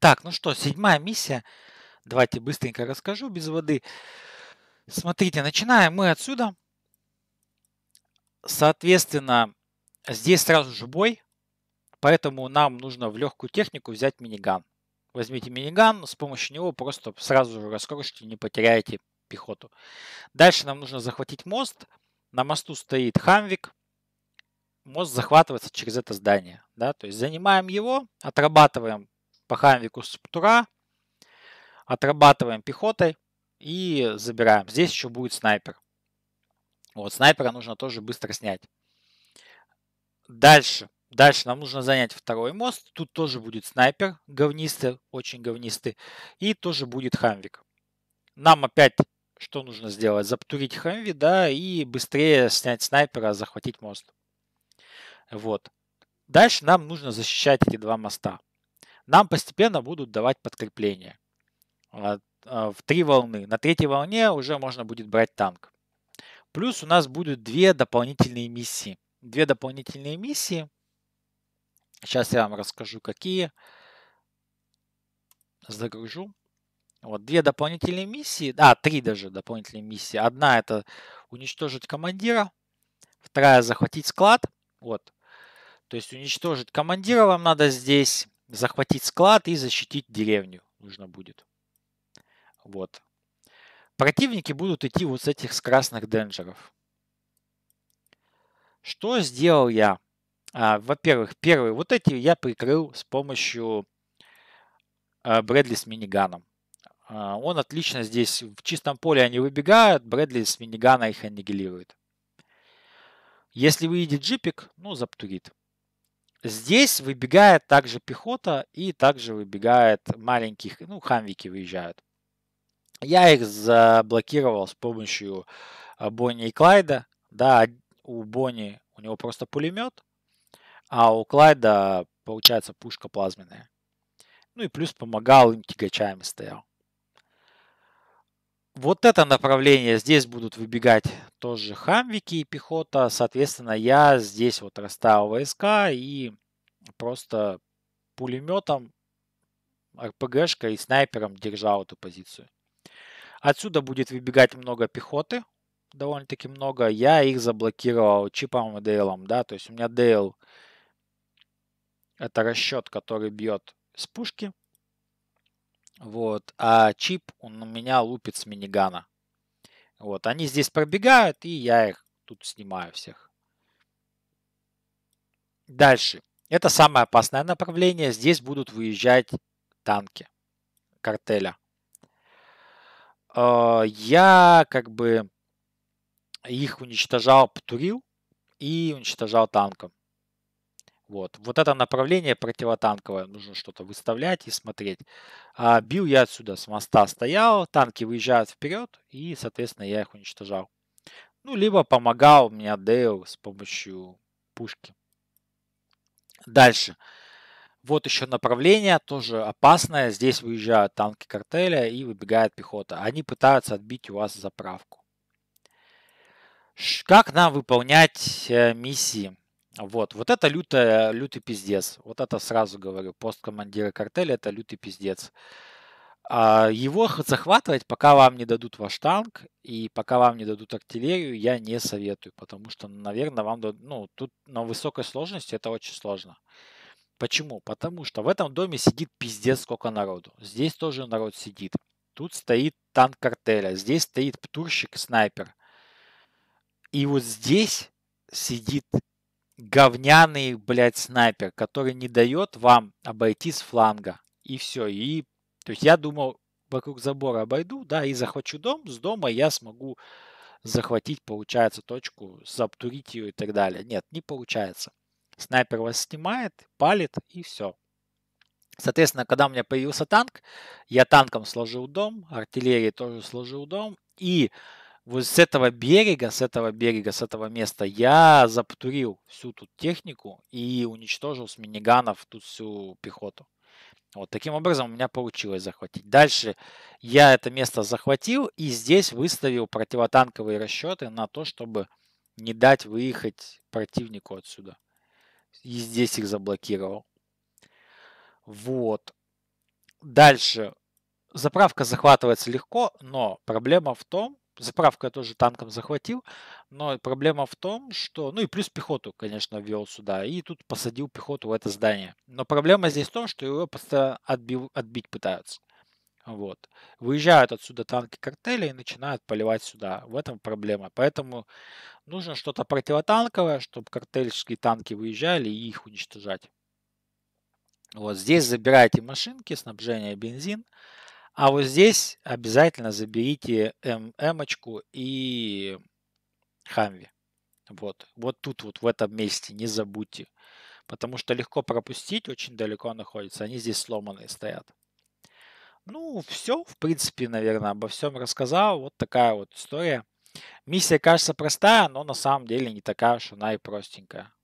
Так, ну что, седьмая миссия. Давайте быстренько расскажу без воды. Смотрите, начинаем мы отсюда. Соответственно, здесь сразу же бой. Поэтому нам нужно в легкую технику взять миниган. Возьмите миниган, с помощью него просто сразу же раскрошите, не потеряете пехоту. Дальше нам нужно захватить мост. На мосту стоит хамвик. Мост захватывается через это здание. Да? То есть занимаем его, отрабатываем по хамвику с Птура, отрабатываем пехотой и забираем. Здесь еще будет снайпер. Вот, снайпера нужно тоже быстро снять. Дальше. Дальше нам нужно занять второй мост. Тут тоже будет снайпер говнистый, очень говнистый. И тоже будет хамвик. Нам опять что нужно сделать? Заптурить хамви, да, и быстрее снять снайпера, захватить мост. Вот. Дальше нам нужно защищать эти два моста нам постепенно будут давать подкрепление а, а, в три волны. На третьей волне уже можно будет брать танк. Плюс у нас будут две дополнительные миссии. Две дополнительные миссии. Сейчас я вам расскажу, какие. Загружу. Вот две дополнительные миссии. А, три даже дополнительные миссии. Одна это уничтожить командира. Вторая захватить склад. Вот. То есть уничтожить командира вам надо здесь захватить склад и защитить деревню нужно будет. Вот. Противники будут идти вот с этих с красных денджеров. Что сделал я? А, во-первых, первый, вот эти я прикрыл с помощью а, Брэдли с миниганом. А, он отлично здесь, в чистом поле они выбегают, Брэдли с минигана их аннигилирует. Если выйдет джипик, ну, заптурит. Здесь выбегает также пехота и также выбегает маленьких, ну, хамвики выезжают. Я их заблокировал с помощью а, Бонни и Клайда. Да, у Бонни у него просто пулемет, а у Клайда получается пушка плазменная. Ну и плюс помогал им тягачами стоял. Вот это направление, здесь будут выбегать тоже хамвики и пехота. Соответственно, я здесь вот расставил войска и просто пулеметом, РПГшкой и снайпером держал эту позицию. Отсюда будет выбегать много пехоты, довольно-таки много. Я их заблокировал чипом и дейлом, да, то есть у меня дейл это расчет, который бьет с пушки. Вот. А чип он у меня лупит с минигана. Вот. Они здесь пробегают, и я их тут снимаю всех. Дальше. Это самое опасное направление. Здесь будут выезжать танки картеля. А, я как бы их уничтожал, потурил и уничтожал танком. Вот. вот это направление противотанковое, нужно что-то выставлять и смотреть. А бил я отсюда с моста стоял, танки выезжают вперед, и, соответственно, я их уничтожал. Ну, либо помогал мне Дейл с помощью пушки. Дальше. Вот еще направление, тоже опасное. Здесь выезжают танки картеля и выбегает пехота. Они пытаются отбить у вас заправку. Как нам выполнять э, миссии? Вот, вот это лютая, лютый пиздец. Вот это сразу говорю. Пост командира картеля это лютый пиздец. А его захватывать, пока вам не дадут ваш танк и пока вам не дадут артиллерию, я не советую, потому что, наверное, вам дадут, ну, тут на высокой сложности это очень сложно. Почему? Потому что в этом доме сидит пиздец сколько народу. Здесь тоже народ сидит. Тут стоит танк картеля, здесь стоит птурщик снайпер. И вот здесь сидит говняный, блядь, снайпер, который не дает вам обойти с фланга. И все. И, то есть я думал, вокруг забора обойду, да, и захвачу дом. С дома я смогу захватить, получается, точку, заптурить ее и так далее. Нет, не получается. Снайпер вас снимает, палит и все. Соответственно, когда у меня появился танк, я танком сложил дом, артиллерией тоже сложил дом, и вот с этого берега, с этого берега, с этого места я запатурил всю тут технику и уничтожил с миниганов тут всю пехоту. Вот таким образом у меня получилось захватить. Дальше я это место захватил и здесь выставил противотанковые расчеты на то, чтобы не дать выехать противнику отсюда. И здесь их заблокировал. Вот. Дальше. Заправка захватывается легко, но проблема в том, заправку я тоже танком захватил, но проблема в том, что... Ну и плюс пехоту, конечно, ввел сюда, и тут посадил пехоту в это здание. Но проблема здесь в том, что его просто отбил, отбить пытаются. Вот. Выезжают отсюда танки картеля и начинают поливать сюда. В этом проблема. Поэтому нужно что-то противотанковое, чтобы картельские танки выезжали и их уничтожать. Вот здесь забираете машинки, снабжение, бензин. А вот здесь обязательно заберите ММочку эм, и Хамви. Вот. вот тут вот в этом месте не забудьте. Потому что легко пропустить, очень далеко находится. Они здесь сломанные стоят. Ну, все, в принципе, наверное, обо всем рассказал. Вот такая вот история. Миссия кажется простая, но на самом деле не такая уж она и простенькая.